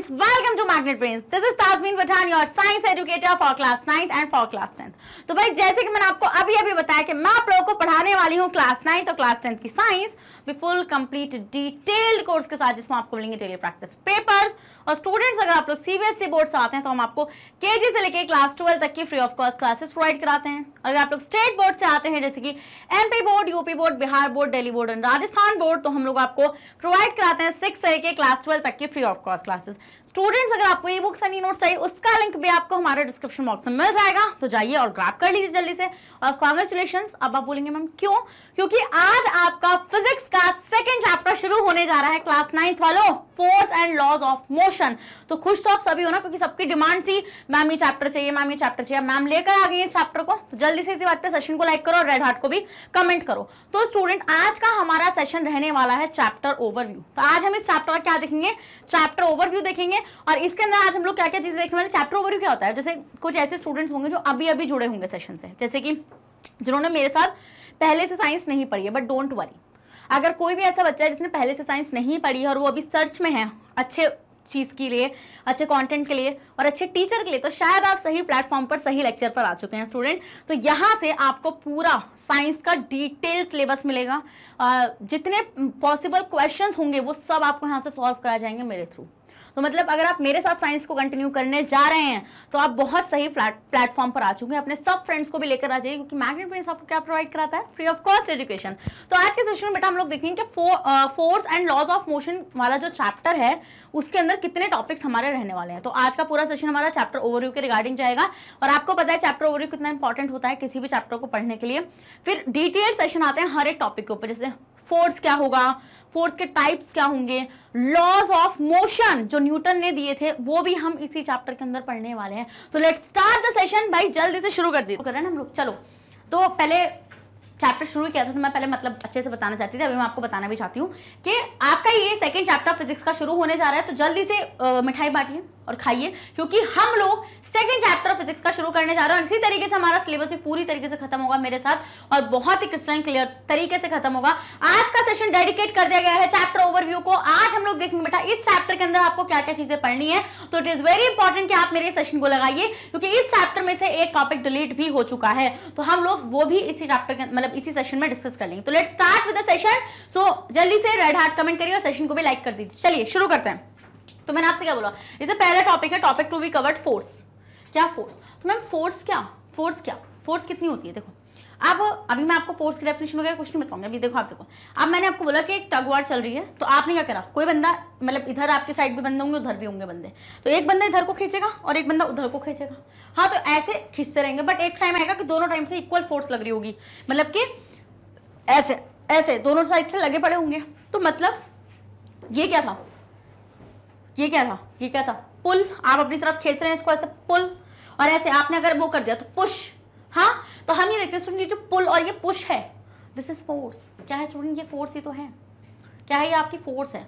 students welcome to magnet brains this is tasmin pathan your science educator for class 9th and for class 10th तो भाई जैसे कि मैंने आपको अभी अभी बताया कि मैं आप लोगों को पढ़ाने वाली हूँ क्लास 9th और क्लास 10th की science full complete detailed course के साथ जिसमें आपको मिलेंगे डेली प्रैक्टिस पेपर्स और स्टूडेंट्स अगर आप लोग सीबीएसई बोर्ड e से आते हैं तो हम आपको केजी से लेकर क्लास 12 तक की free of cost classes provide कराते हैं अगर आप लोग स्टेट बोर्ड से आते हैं जैसे कि MP board UP board Bihar board Delhi board and Rajasthan board तो हम लोग आपको प्रोवाइड कराते हैं सिक्स से लेकर क्लास ट्वेल्व तक की free of cost classes students अगर आपको ई बुक्स एनी नोट्स चाहिए उसका लिंक भी आपको हमारे डिस्क्रिप्शन बॉक्स में मिल जाएगा तो जाइए और ग्रैप कर लीजिए जल्दी से और कॉन्ग्रेचुलेशन अब आप बोलेंगे मैम क्यों क्योंकि आज आपका फिजिक्स का सेकेंड चैप्टर शुरू होने जा रहा है क्लास नाइन्थ वालों force and laws of motion तो खुश तो आप सभी हो ना क्योंकि सबकी डिमांड थी मैम ये चैप्टर चाहिए मैम ये चैप्टर चाहिए मैम लेकर आ गई इस चैप्टर को तो जल्दी से इसी बात पे सेशन को लाइक करो और रेड हार्ट को भी कमेंट करो तो स्टूडेंट आज का हमारा सेशन रहने वाला है चैप्टर ओवरव्यू तो आज हम इस चैप्टर का क्या देखेंगे चैप्टर ओवरव्यू देखेंगे देखेंगे और इसके अंदर आज हम लोग क्या क्या चीज़ें देखने वाले चैप्टर ओवर क्या होता है जैसे कुछ ऐसे स्टूडेंट्स होंगे जो अभी अभी जुड़े होंगे सेशन से जैसे कि जिन्होंने मेरे साथ पहले से साइंस नहीं पढ़ी है बट डोंट वरी अगर कोई भी ऐसा बच्चा है जिसने पहले से साइंस नहीं पढ़ी है और वो अभी सर्च में है अच्छे चीज़ के लिए अच्छे कंटेंट के लिए और अच्छे टीचर के लिए तो शायद आप सही प्लेटफॉर्म पर सही लेक्चर पर आ चुके हैं स्टूडेंट तो यहाँ से आपको पूरा साइंस का डिटेल सिलेबस मिलेगा जितने पॉसिबल क्वेश्चंस होंगे वो सब आपको यहाँ से सॉल्व करा जाएंगे मेरे थ्रू तो मतलब अगर आप मेरे साथ साइंस को कंटिन्यू करने जा रहे हैं तो आप बहुत सही प्लेटफॉर्म पर आ चुके हैं अपने सब फ्रेंड्स को भी लेकर आ जाइए क्योंकि मैग्नेट बेस आपको क्या प्रोवाइड कराता है फ्री ऑफ कॉस्ट एजुकेशन तो आज के सेशन में बेटा हम लोग देखेंगे force and laws of motion वाला जो चैप्टर है उसके अंदर कितने टॉपिक्स हमारे रहने वाले हैं तो आज का पूरा सेशन हमारा चैप्टर ओवरव्यू के रिगार्डिंग जाएगा और आपको पता है चैप्टर ओवरव्यू कितना इंपॉर्टेंट होता है किसी भी चैप्टर को पढ़ने के लिए फिर डिटेल सेशन आते हैं हर एक टॉपिक के ऊपर जैसे फोर्स क्या होगा फोर्स के टाइप्स क्या होंगे लॉज ऑफ मोशन जो न्यूटन ने दिए थे वो भी हम इसी चैप्टर के अंदर पढ़ने वाले हैं तो लेट स्टार्ट द सेशन भाई जल्दी से शुरू कर दी कर रहे हम लोग चलो तो पहले चैप्टर शुरू किया था तो मैं पहले मतलब अच्छे से बताना चाहती थी अभी मैं आपको बताना भी चाहती हूँ कि आपका ये सेकंड चैप्टर फिजिक्स का शुरू होने जा रहा है तो जल्दी से मिठाई बांटिए और खाइए क्योंकि हम लोग सेकंड फिजिक्स का शुरू करने जा रहा हूँ इसी तरीके से हमारा सिलेबस भी पूरी तरीके से खत्म होगा मेरे साथ और बहुत ही क्रिस्टल क्लियर तरीके से खत्म होगा आज का सेशन डेडिकेट कर दिया गया है चैप्टर ओवरव्यू को आज हम लोग देखेंगे बेटा इस चैप्टर के अंदर आपको क्या क्या चीजें पढ़नी है तो इट इज वेरी इंपॉर्टेंट कि आप मेरे सेशन को लगाइए क्योंकि इस चैप्टर में से एक टॉपिक डिलीट भी हो चुका है तो हम लोग वो भी इसी चैप्टर मतलब इसी सेशन में डिस्कस कर लेंगे तो let start with session so जल्दी से रेड हार्ट कमेंट करिए और सेशन को भी लाइक कर दीजिए चलिए शुरू करते हैं तो मैंने आपसे क्या बोला इसे पहला टॉपिक है topic to be covered force क्या फोर्स तो मैम फोर्स क्या फोर्स क्या फोर्स कितनी होती है देखो अब अभी मैं आपको फोर्स की डेफिनेशन वगैरह कुछ नहीं बताऊंगा अभी देखो आप देखो अब मैंने आपको बोला कि एक टगवार चल रही है तो आपने क्या करा कोई बंदा मतलब इधर आपके साइड भी बंदे होंगे उधर भी होंगे बंदे तो एक बंदा इधर को खींचेगा और एक बंदा उधर को खींचेगा हाँ तो ऐसे खींचते रहेंगे बट एक टाइम आएगा कि दोनों टाइम से इक्वल फोर्स लग रही होगी मतलब कि ऐसे ऐसे दोनों साइड से लगे पड़े होंगे तो मतलब ये क्या था ये क्या था ये क्या था पुल आप अपनी तरफ खींच रहे हैं इसको ऐसे पुल और ऐसे आपने अगर वो कर दिया तो पुश हाँ तो हम ये देखते हैं स्टूडेंट जो पुल और ये पुश है दिस इज फोर्स क्या है स्टूडेंट ये फोर्स ही तो है क्या है ये आपकी फोर्स है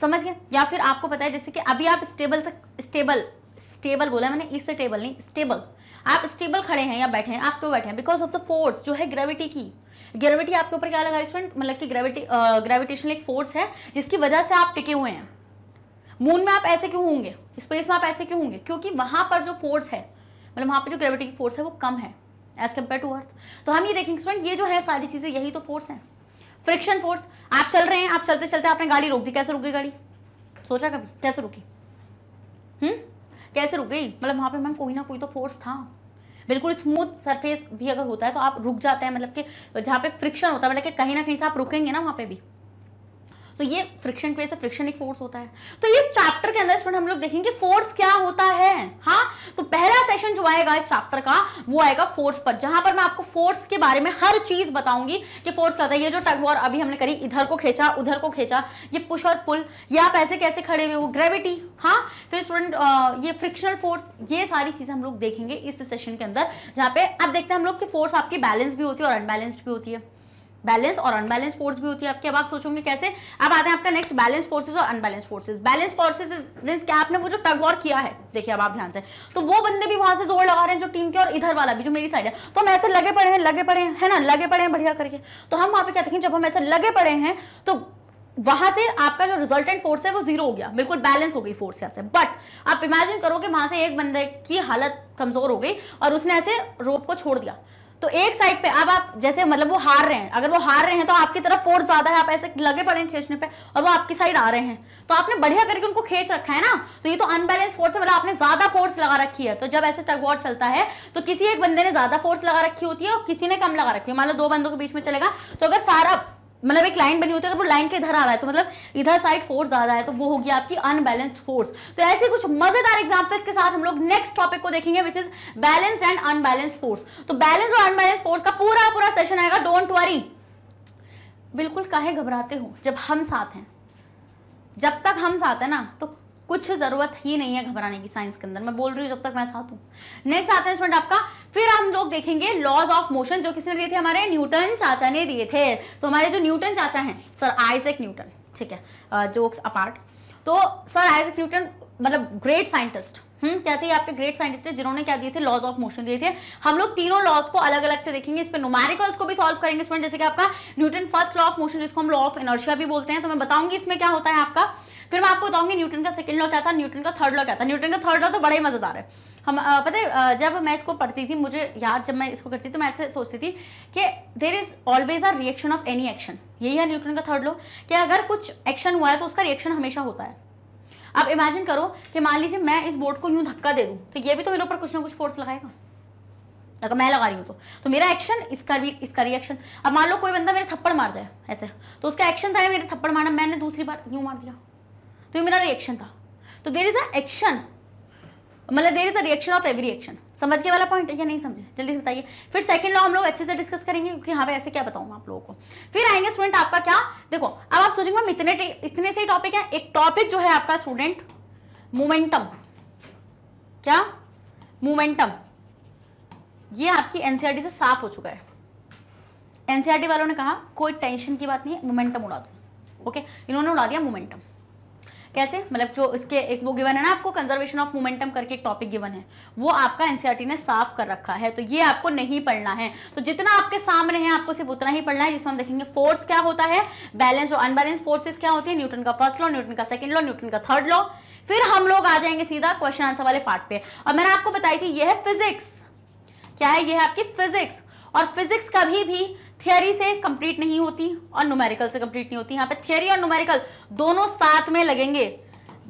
समझ गए या फिर आपको पता है जैसे कि अभी आप स्टेबल से स्टेबल स्टेबल बोला मैंने इससे टेबल नहीं स्टेबल आप स्टेबल खड़े हैं या बैठे हैं आप क्यों बैठे हैं बिकॉज ऑफ द फोर्स जो है ग्रेविटी की ग्रेविटी आपके ऊपर क्या लगा स्टूडेंट मतलब कि ग्रेविटी ग्रेविटेशनल एक फोर्स है जिसकी वजह से आप टिके हुए हैं मून में आप ऐसे क्यों होंगे स्पेस में आप ऐसे क्यों होंगे क्योंकि वहां पर जो फोर्स है मतलब वहाँ पर जो ग्रेविटी की फोर्स है वो कम है एज कम्पेयर टू अर्थ तो हम ये देखेंगे स्टूडेंट ये जो है सारी चीज़ें यही तो फोर्स है फ्रिक्शन फोर्स आप चल रहे हैं आप चलते चलते आपने गाड़ी रोक दी कैसे रुक गई गाड़ी सोचा कभी कैसे रुकी हम्म कैसे रुक गई मतलब वहां पे मैम कोई ना कोई तो फोर्स था बिल्कुल स्मूथ सरफेस भी अगर होता है तो आप रुक जाते हैं मतलब कि जहाँ पे फ्रिक्शन होता है मतलब कि कहीं ना कहीं से आप रुकेंगे ना वहाँ पे भी तो ये फ्रिक्शन की वजह से फ्रिक्शन एक फोर्स होता है तो इस चैप्टर के अंदर स्टूडेंट हम लोग देखेंगे फोर्स क्या होता है हाँ तो पहला सेशन जो आएगा इस चैप्टर का वो आएगा फोर्स पर जहां पर मैं आपको फोर्स के बारे में हर चीज बताऊंगी कि फोर्स क्या होता है ये जो टग वॉर अभी हमने करी इधर को खींचा उधर को खींचा ये पुश और पुल ये आप ऐसे कैसे खड़े हुए हो ग्रेविटी हाँ फिर स्टूडेंट ये फ्रिक्शनल फोर्स ये सारी चीजें हम लोग देखेंगे इस सेशन के अंदर जहाँ पे आप देखते हैं हम लोग कि फोर्स आपकी बैलेंस भी होती है और अनबैलेंस्ड भी होती है बैलेंस और अनबैलेंस फोर्स भी होती है आपके अब आप सोचोगे कैसे अब आते हैं आपका नेक्स्ट बैलेंस फोर्सेस और unbalance forces balance forces means क्या आपने वो जो टग वॉर किया है देखिए अब आप ध्यान से तो वो बंदे भी वहां से जोर लगा रहे हैं जो टीम के और इधर वाला भी जो मेरी साइड है तो हम ऐसे लगे पड़े हैं लगे पड़े हैं है ना लगे पड़े हैं बढ़िया करके तो हम वहां पर क्या देखें जब हम ऐसे लगे पड़े हैं तो वहां से आपका जो रिजल्टेंट फोर्स है वो जीरो हो गया बिल्कुल बैलेंस हो गई फोर्स यहाँ से बट आप इमेजिन करो कि वहां से एक बंदे की हालत कमजोर हो गई और उसने ऐसे रोप को छोड़ दिया तो एक साइड पे अब आप जैसे मतलब वो हार रहे हैं अगर वो हार रहे हैं तो आपकी तरफ फोर्स ज्यादा है आप ऐसे लगे पड़े हैं खींचने पे और वो आपकी साइड आ रहे हैं तो आपने बढ़िया करके उनको खींच रखा है ना तो ये तो अनबैलेंस फोर्स है मतलब आपने ज्यादा फोर्स लगा रखी है तो जब ऐसे टकवॉर चलता है तो किसी एक बंदे ने ज्यादा फोर्स लगा रखी होती है और किसी ने कम लगा रखी है मान लो दो बंदों के बीच में चलेगा तो अगर सारा मतलब एक लाइन बनी होती है अगर तो वो लाइन के इधर आ रहा है तो मतलब इधर साइड फोर्स ज्यादा है तो वो होगी आपकी अनबैलेंस्ड फोर्स तो ऐसे कुछ मजेदार एग्जांपल्स के साथ हम लोग नेक्स्ट टॉपिक को देखेंगे which is balanced and unbalanced force तो बैलेंस और अनबैलेंस फोर्स का पूरा पूरा सेशन आएगा डोंट वरी बिल्कुल काहे घबराते हो जब हम साथ हैं जब तक हम साथ हैं ना तो कुछ ज़रूरत ही नहीं है घबराने की साइंस के अंदर मैं बोल रही हूँ जब तक मैं साथ हूँ नेक्स्ट आते हैं स्टूडेंट आपका फिर हम लोग देखेंगे लॉज ऑफ मोशन जो किसने दिए थे हमारे न्यूटन चाचा ने दिए थे तो हमारे जो न्यूटन चाचा हैं सर आइजेक न्यूटन ठीक है जोक्स अपार्ट तो सर आइजेक न्यूटन मतलब ग्रेट साइंटिस्ट हम्म क्या थे आपके ग्रेट साइंटिस्ट जिन्होंने क्या दिए थे लॉज ऑफ मोशन दिए थे हम लोग तीनों लॉज को अलग अलग से देखेंगे इस पर नोमेरिकल्स को भी सॉल्व करेंगे स्टूडेंट जैसे कि आपका Newton first law of motion जिसको हम लॉ ऑफ एनर्शिया भी बोलते हैं तो मैं बताऊंगी इसमें क्या होता है आपका फिर मैं आपको बताऊंगी न्यूटन का सेकंड लॉ क्या था न्यूटन का थर्ड लॉ क्या था न्यूटन का थर्ड लॉ तो बड़ा ही मजेदार है हम पता है जब मैं इसको पढ़ती थी मुझे याद जब मैं इसको करती थी तो मैं ऐसे सोचती थी कि there is always are reaction of any action यही है न्यूटन का थर्ड लॉ कि अगर कुछ एक्शन हुआ है तो उसका रिएक्शन हमेशा होता है अब इमेजिन करो कि मान लीजिए मैं इस बोर्ड को यूं धक्का दे दूं तो ये भी तो मेरे ऊपर कुछ ना कुछ फोर्स लगाएगा अगर मैं लगा रही हूँ तो तो मेरा एक्शन इसका भी इसका रिएक्शन अब मान लो कोई बंदा मेरे थप्पड़ मार जाए ऐसे तो उसका एक्शन था मेरे थप्पड़ मारना मैंने दूसरी बार यूँ मार दिया तो ये मेरा रिएक्शन था तो देर इज़ अ एक्शन मतलब there is a reaction of every action समझ के वाला पॉइंट है या नहीं समझे जल्दी से बताइए फिर सेकंड लॉ हम लोग अच्छे से डिस्कस करेंगे क्योंकि यहाँ पे ऐसे क्या बताऊँगा आप लोगों को फिर आएंगे स्टूडेंट आपका क्या देखो सोचेंगे मैम इतने इतने से टॉपिक है एक टॉपिक जो है आपका स्टूडेंट मोमेंटम क्या मोमेंटम ये आपकी एनसीईआरटी e से साफ हो चुका है एनसीईआरटी e वालों ने कहा कोई टेंशन की बात नहीं है मोमेंटम उड़ा दो ओके इन्होंने उड़ा दिया मोमेंटम कैसे मतलब जो इसके एक वो गिवन है ना आपको कंजर्वेशन ऑफ मोमेंटम करके एक टॉपिक गिवन है वो आपका एनसीईआरटी ने साफ कर रखा है तो ये आपको नहीं पढ़ना है तो जितना आपके सामने है आपको सिर्फ उतना ही पढ़ना है जिसमें हम देखेंगे फोर्स क्या होता है बैलेंस और अनबैलेंस फोर्सेस क्या होती है न्यूटन का फर्स्ट लॉ न्यूटन का सेकंड लॉ न्यूटन का थर्ड लॉ फिर हम लोग आ जाएंगे सीधा क्वेश्चन आंसर वाले पार्ट पे और मैंने आपको बताई थी यह है फिजिक्स क्या है यह है आपकी फिजिक्स और फिजिक्स कभी भी थियोरी से कंप्लीट नहीं होती और न्यूमेरिकल से कंप्लीट नहीं होती यहाँ पे थियोरी और न्यूमेरिकल दोनों साथ में लगेंगे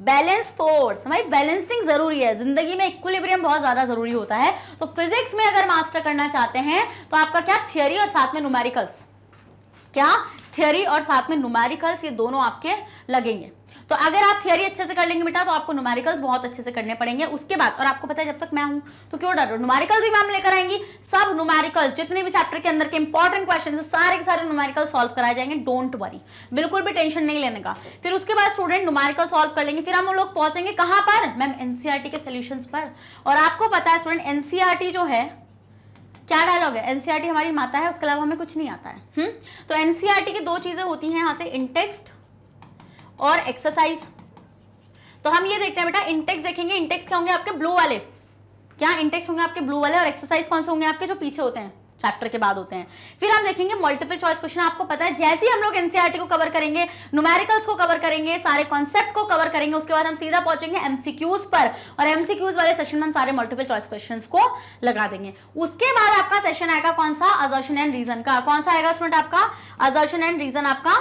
बैलेंस फोर्स भाई बैलेंसिंग जरूरी है जिंदगी में इक्विलिब्रियम बहुत ज्यादा जरूरी होता है तो फिजिक्स में अगर मास्टर करना चाहते हैं तो आपका क्या थियोरी और साथ में न्यूमेरिकल्स क्या थियोरी और साथ में न्यूमेरिकल्स ये दोनों आपके लगेंगे तो अगर आप थियरी अच्छे से कर लेंगे बेटा तो आपको नुमेरिकल्स बहुत अच्छे से करने पड़ेंगे उसके बाद और आपको पता है जब तक मैं हूं तो क्यों डर नुमेरिकल्स भी मैम लेकर आएंगी सब नुमेरिकल जितने भी चैप्टर के अंदर के इंपॉर्टेंट क्वेश्चन है सारे के सारे नुमेरिकल सॉल्व कराए जाएंगे डोंट वरी बिल्कुल भी टेंशन नहीं लेने का फिर उसके बाद स्टूडेंट नुमेरिकल सॉल्व कर लेंगे फिर हम लोग पहुंचेंगे कहां पर मैम एनसीआरटी e के सोल्यूशन पर और आपको पता है स्टूडेंट एनसीआरटी e जो है क्या डायलॉग है एनसीआरटी e हमारी माता है उसके अलावा हमें कुछ नहीं आता है हुँ? हम्म? तो एनसीआरटी की दो चीज़ें होती हैं यहाँ से इंटेक्स्ट और एक्सरसाइज तो हम ये देखते हैं बेटा इंटेक्स देखेंगे इंटेक्स क्या होंगे आपके ब्लू वाले क्या इंटेक्स होंगे आपके ब्लू वाले और एक्सरसाइज कौन से होंगे आपके जो पीछे होते हैं चैप्टर के बाद होते हैं फिर हम देखेंगे मल्टीपल चॉइस क्वेश्चन आपको पता है जैसे ही हम लोग एनसीआरटी e को कवर करेंगे न्यूमेरिकल्स को कवर करेंगे सारे कॉन्सेप्ट को कवर करेंगे उसके बाद हम सीधा पहुंचेंगे एमसीक्यूज पर और एमसीक्यूज वाले सेशन में हम सारे मल्टीपल चॉइस क्वेश्चन को लगा देंगे उसके बाद आपका सेशन आएगा कौन सा अजर्शन एंड रीजन का कौन सा आएगा स्टूडेंट आपका अजर्शन एंड रीजन आपका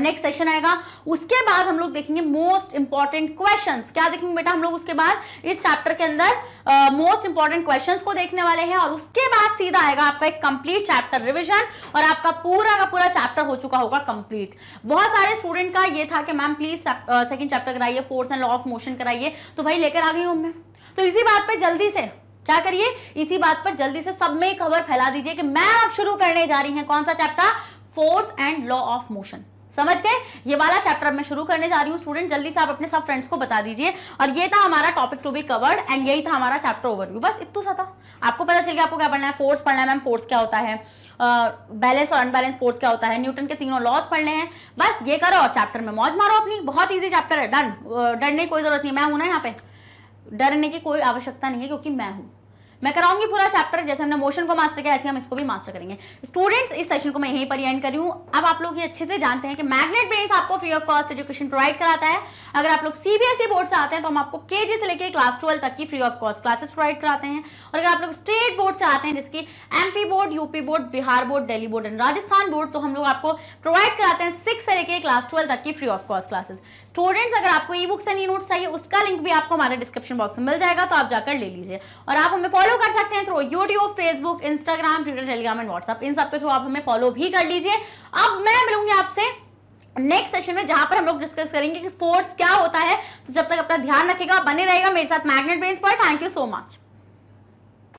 नेक्स्ट सेशन आएगा उसके बाद हम लोग देखेंगे मोस्ट इंपॉर्टेंट क्वेश्चंस क्या देखेंगे बेटा हम लोग उसके बाद इस चैप्टर के अंदर मोस्ट इंपॉर्टेंट क्वेश्चंस को देखने वाले हैं और उसके बाद सीधा आएगा आपका एक कंप्लीट चैप्टर रिवीजन और आपका पूरा का पूरा चैप्टर हो चुका होगा कंप्लीट बहुत सारे स्टूडेंट का ये था कि मैम प्लीज सेकेंड चैप्टर कराइए force and law of motion कराइए तो भाई लेकर आ गई हूं मैं तो इसी बात पर जल्दी से क्या करिए इसी बात पर जल्दी से सब में खबर फैला दीजिए कि मैम आप शुरू करने जा रही है कौन सा chapter force and law of motion समझ गए ये वाला चैप्टर मैं शुरू करने जा रही हूँ स्टूडेंट जल्दी से आप अपने सब फ्रेंड्स को बता दीजिए और ये था हमारा topic to be covered and यही था हमारा चैप्टर ओवरव्यू बस इतना सा था आपको पता चल गया आपको क्या पढ़ना है फोर्स पढ़ना है मैम फोर्स क्या होता है बैलेंस और अनबैलेंस फोर्स क्या होता है न्यूटन के तीनों लॉस पढ़ने हैं बस ये करो और चैप्टर में मौज मारो अपनी बहुत ईजी चैप्टर है डन डरने की कोई जरूरत नहीं मैं हूँ ना यहाँ पे डरने की कोई आवश्यकता नहीं है क्योंकि मैं हूँ मैं कराऊंगी पूरा चैप्टर जैसे हमने मोशन को मास्टर किया ऐसे हम इसको भी मास्टर करेंगे स्टूडेंट्स इस सेशन को मैं यहीं पर एंड करी हूँ अब आप लोग ये अच्छे से जानते हैं कि मैग्नेट ब्रेन्स आपको free of cost education provide कराता है अगर आप लोग सीबीएसई बोर्ड से आते हैं तो हम आपको के से लेकर क्लास ट्वेल्व तक की free of cost classes provide कराते हैं और अगर आप लोग स्टेट बोर्ड से आते हैं जिसकी MP board UP board Bihar board Delhi board and Rajasthan board तो हम लोग आपको प्रोवाइड कराते हैं सिक्स से लेकर क्लास ट्वेल्व तक की free of cost classes students अगर आपको e books and e notes चाहिए उसका लिंक भी आपको हमारे डिस्क्रिप्शन बॉक्स में मिल जाएगा तो आप जाकर ले लीजिए और आप हमें फॉलो फॉलो कर सकते हैं through YouTube Facebook Instagram Twitter Telegram and WhatsApp इन सब के थ्रू आप हमें फॉलो भी कर लीजिए अब मैं मिलूंगी आपसे नेक्स्ट सेशन में जहां पर हम लोग डिस्कस करेंगे कि फोर्स क्या होता है तो जब तक अपना ध्यान रखेगा बने रहेगा मेरे साथ मैग्नेट बेस पर थैंक यू सो मच